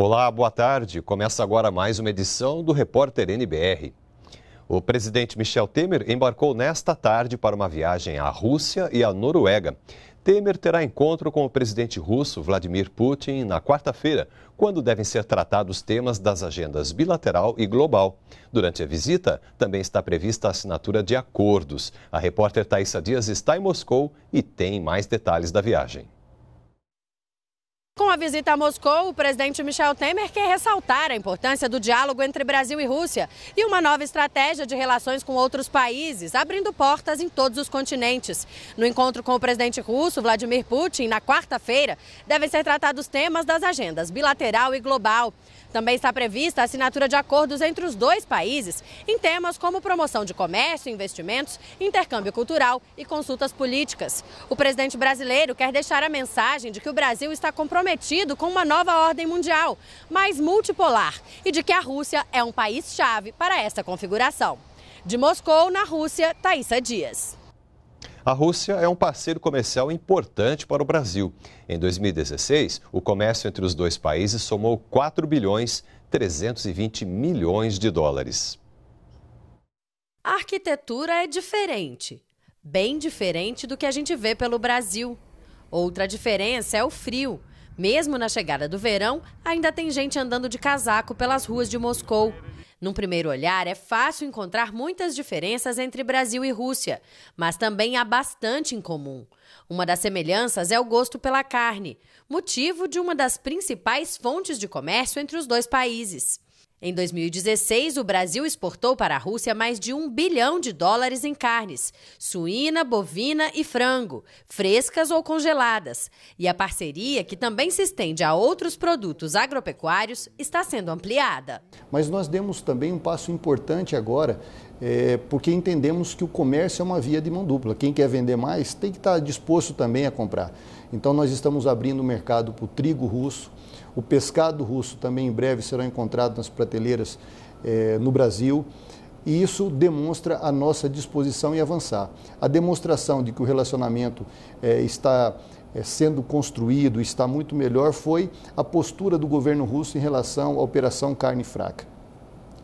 Olá, boa tarde. Começa agora mais uma edição do Repórter NBR. O presidente Michel Temer embarcou nesta tarde para uma viagem à Rússia e à Noruega. Temer terá encontro com o presidente russo Vladimir Putin na quarta-feira, quando devem ser tratados temas das agendas bilateral e global. Durante a visita, também está prevista a assinatura de acordos. A repórter Thaisa Dias está em Moscou e tem mais detalhes da viagem. Com a visita a Moscou, o presidente Michel Temer quer ressaltar a importância do diálogo entre Brasil e Rússia e uma nova estratégia de relações com outros países, abrindo portas em todos os continentes. No encontro com o presidente russo, Vladimir Putin, na quarta-feira, devem ser tratados temas das agendas bilateral e global. Também está prevista a assinatura de acordos entre os dois países em temas como promoção de comércio, investimentos, intercâmbio cultural e consultas políticas. O presidente brasileiro quer deixar a mensagem de que o Brasil está comprometido comprometido com uma nova ordem mundial, mais multipolar, e de que a Rússia é um país-chave para essa configuração. De Moscou, na Rússia, Thaisa Dias. A Rússia é um parceiro comercial importante para o Brasil. Em 2016, o comércio entre os dois países somou 4 bilhões 320 milhões de dólares. A arquitetura é diferente, bem diferente do que a gente vê pelo Brasil. Outra diferença é o frio. Mesmo na chegada do verão, ainda tem gente andando de casaco pelas ruas de Moscou. Num primeiro olhar, é fácil encontrar muitas diferenças entre Brasil e Rússia, mas também há bastante em comum. Uma das semelhanças é o gosto pela carne, motivo de uma das principais fontes de comércio entre os dois países. Em 2016, o Brasil exportou para a Rússia mais de um bilhão de dólares em carnes, suína, bovina e frango, frescas ou congeladas. E a parceria, que também se estende a outros produtos agropecuários, está sendo ampliada. Mas nós demos também um passo importante agora é, porque entendemos que o comércio é uma via de mão dupla. Quem quer vender mais tem que estar disposto também a comprar. Então, nós estamos abrindo o mercado para o trigo russo, o pescado russo também em breve será encontrado nas prateleiras é, no Brasil. E isso demonstra a nossa disposição em avançar. A demonstração de que o relacionamento é, está é, sendo construído, está muito melhor, foi a postura do governo russo em relação à operação carne fraca.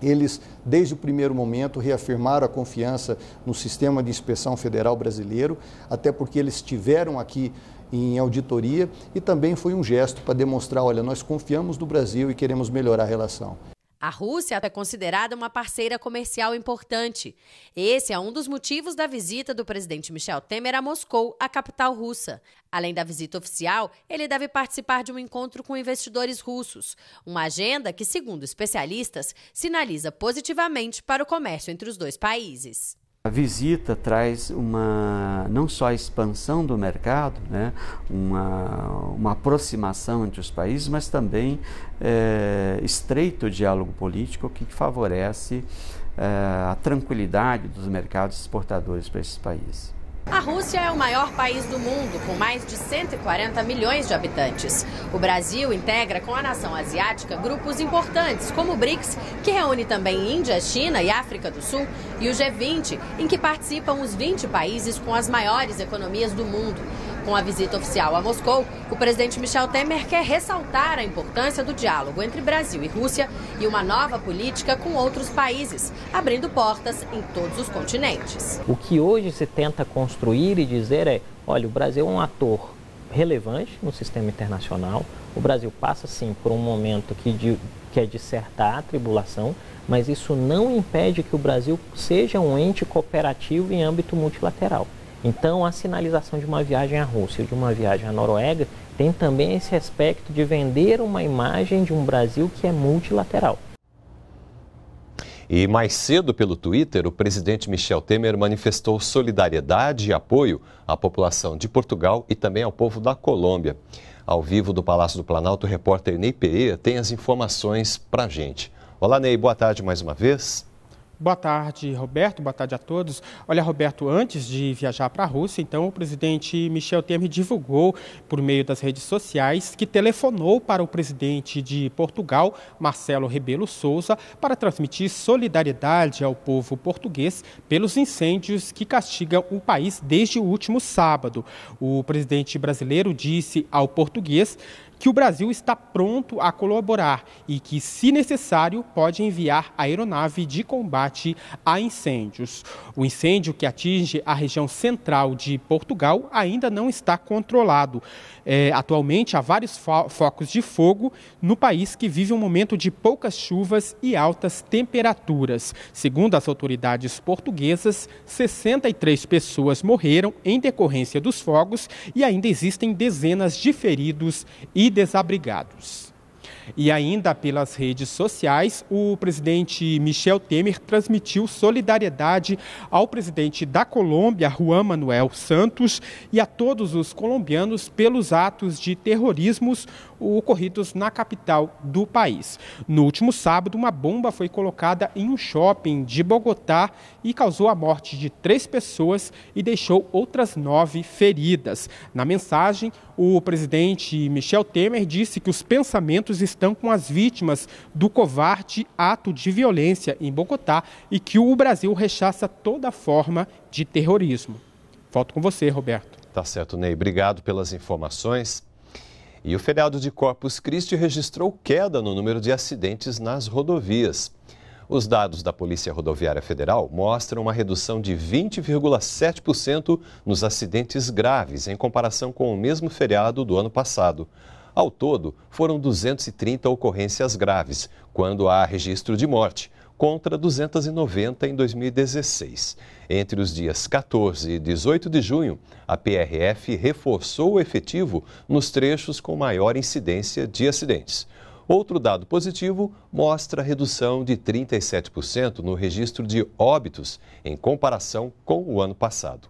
Eles, desde o primeiro momento, reafirmaram a confiança no sistema de inspeção federal brasileiro, até porque eles estiveram aqui em auditoria e também foi um gesto para demonstrar, olha, nós confiamos no Brasil e queremos melhorar a relação. A Rússia é considerada uma parceira comercial importante. Esse é um dos motivos da visita do presidente Michel Temer a Moscou, a capital russa. Além da visita oficial, ele deve participar de um encontro com investidores russos, uma agenda que, segundo especialistas, sinaliza positivamente para o comércio entre os dois países. A visita traz uma não só a expansão do mercado, né, uma, uma aproximação entre os países, mas também é, estreito diálogo político que favorece é, a tranquilidade dos mercados exportadores para esses países. A Rússia é o maior país do mundo, com mais de 140 milhões de habitantes. O Brasil integra com a nação asiática grupos importantes, como o BRICS, que reúne também Índia, China e África do Sul, e o G20, em que participam os 20 países com as maiores economias do mundo. Com a visita oficial a Moscou, o presidente Michel Temer quer ressaltar a importância do diálogo entre Brasil e Rússia e uma nova política com outros países, abrindo portas em todos os continentes. O que hoje se tenta construir e dizer é: olha, o Brasil é um ator relevante no sistema internacional. O Brasil passa sim por um momento que, de, que é de certa atribulação, mas isso não impede que o Brasil seja um ente cooperativo em âmbito multilateral. Então, a sinalização de uma viagem à Rússia ou de uma viagem à Noruega tem também esse aspecto de vender uma imagem de um Brasil que é multilateral. E mais cedo, pelo Twitter, o presidente Michel Temer manifestou solidariedade e apoio à população de Portugal e também ao povo da Colômbia. Ao vivo do Palácio do Planalto, o repórter Ney Pereira tem as informações para a gente. Olá, Ney, boa tarde mais uma vez. Boa tarde, Roberto. Boa tarde a todos. Olha, Roberto, antes de viajar para a Rússia, então, o presidente Michel Temer divulgou, por meio das redes sociais, que telefonou para o presidente de Portugal, Marcelo Rebelo Souza, para transmitir solidariedade ao povo português pelos incêndios que castigam o país desde o último sábado. O presidente brasileiro disse ao português que o Brasil está pronto a colaborar e que, se necessário, pode enviar a aeronave de combate a incêndios. O incêndio que atinge a região central de Portugal ainda não está controlado. É, atualmente, há vários fo focos de fogo no país que vive um momento de poucas chuvas e altas temperaturas. Segundo as autoridades portuguesas, 63 pessoas morreram em decorrência dos fogos e ainda existem dezenas de feridos e e desabrigados. E ainda pelas redes sociais, o presidente Michel Temer transmitiu solidariedade ao presidente da Colômbia, Juan Manuel Santos, e a todos os colombianos pelos atos de terrorismos ocorridos na capital do país. No último sábado, uma bomba foi colocada em um shopping de Bogotá e causou a morte de três pessoas e deixou outras nove feridas. Na mensagem, o presidente Michel Temer disse que os pensamentos estão com as vítimas do covarde ato de violência em Bogotá e que o Brasil rechaça toda forma de terrorismo. Volto com você, Roberto. Tá certo, Ney. Obrigado pelas informações. E o feriado de Corpus Christi registrou queda no número de acidentes nas rodovias. Os dados da Polícia Rodoviária Federal mostram uma redução de 20,7% nos acidentes graves em comparação com o mesmo feriado do ano passado. Ao todo, foram 230 ocorrências graves, quando há registro de morte, contra 290 em 2016. Entre os dias 14 e 18 de junho, a PRF reforçou o efetivo nos trechos com maior incidência de acidentes. Outro dado positivo mostra a redução de 37% no registro de óbitos em comparação com o ano passado.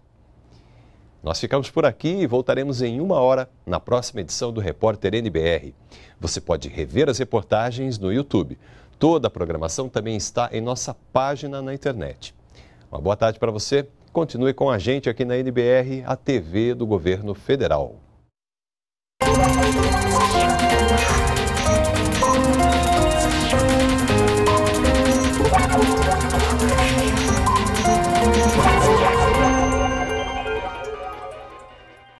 Nós ficamos por aqui e voltaremos em uma hora na próxima edição do Repórter NBR. Você pode rever as reportagens no YouTube. Toda a programação também está em nossa página na internet. Uma boa tarde para você. Continue com a gente aqui na NBR, a TV do Governo Federal.